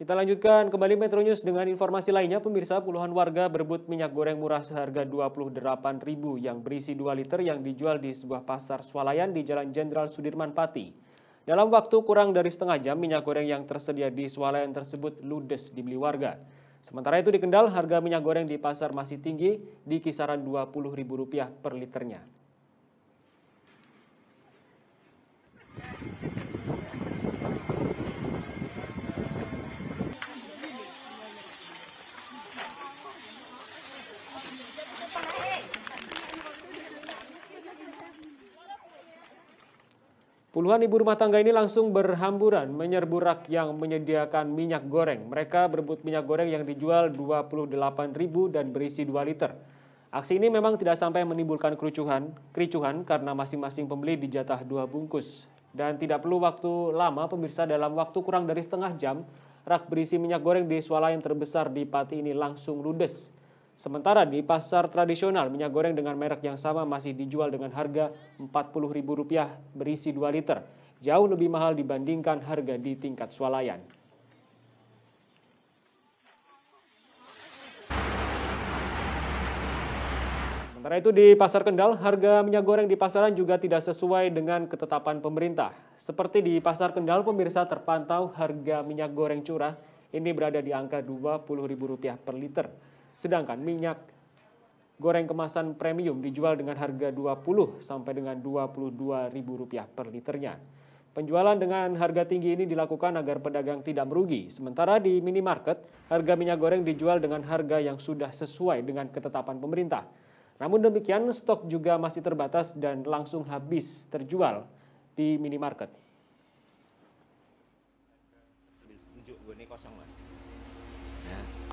Kita lanjutkan kembali Metro News dengan informasi lainnya. Pemirsa, puluhan warga berebut minyak goreng murah seharga Rp28.000 yang berisi 2 liter yang dijual di sebuah pasar swalayan di Jalan Jenderal Sudirman Pati. Dalam waktu kurang dari setengah jam, minyak goreng yang tersedia di swalayan tersebut ludes dibeli warga. Sementara itu di harga minyak goreng di pasar masih tinggi di kisaran Rp20.000 per liternya. Puluhan ibu rumah tangga ini langsung berhamburan menyerbu rak yang menyediakan minyak goreng. Mereka berebut minyak goreng yang dijual 28.000 dan berisi 2 liter. Aksi ini memang tidak sampai menimbulkan kericuhan, kericuhan karena masing-masing pembeli dijatah dua bungkus. Dan tidak perlu waktu lama, pemirsa dalam waktu kurang dari setengah jam, rak berisi minyak goreng di swalayan terbesar di Pati ini langsung ludes. Sementara di pasar tradisional, minyak goreng dengan merek yang sama masih dijual dengan harga Rp40.000 berisi 2 liter, jauh lebih mahal dibandingkan harga di tingkat swalayan. Sementara itu di Pasar Kendal, harga minyak goreng di pasaran juga tidak sesuai dengan ketetapan pemerintah. Seperti di Pasar Kendal, pemirsa terpantau harga minyak goreng curah ini berada di angka Rp20.000 per liter. Sedangkan minyak goreng kemasan premium dijual dengan harga 20 sampai dengan Rp22.000 per liternya. Penjualan dengan harga tinggi ini dilakukan agar pedagang tidak merugi. Sementara di minimarket, harga minyak goreng dijual dengan harga yang sudah sesuai dengan ketetapan pemerintah. Namun demikian, stok juga masih terbatas dan langsung habis terjual di minimarket.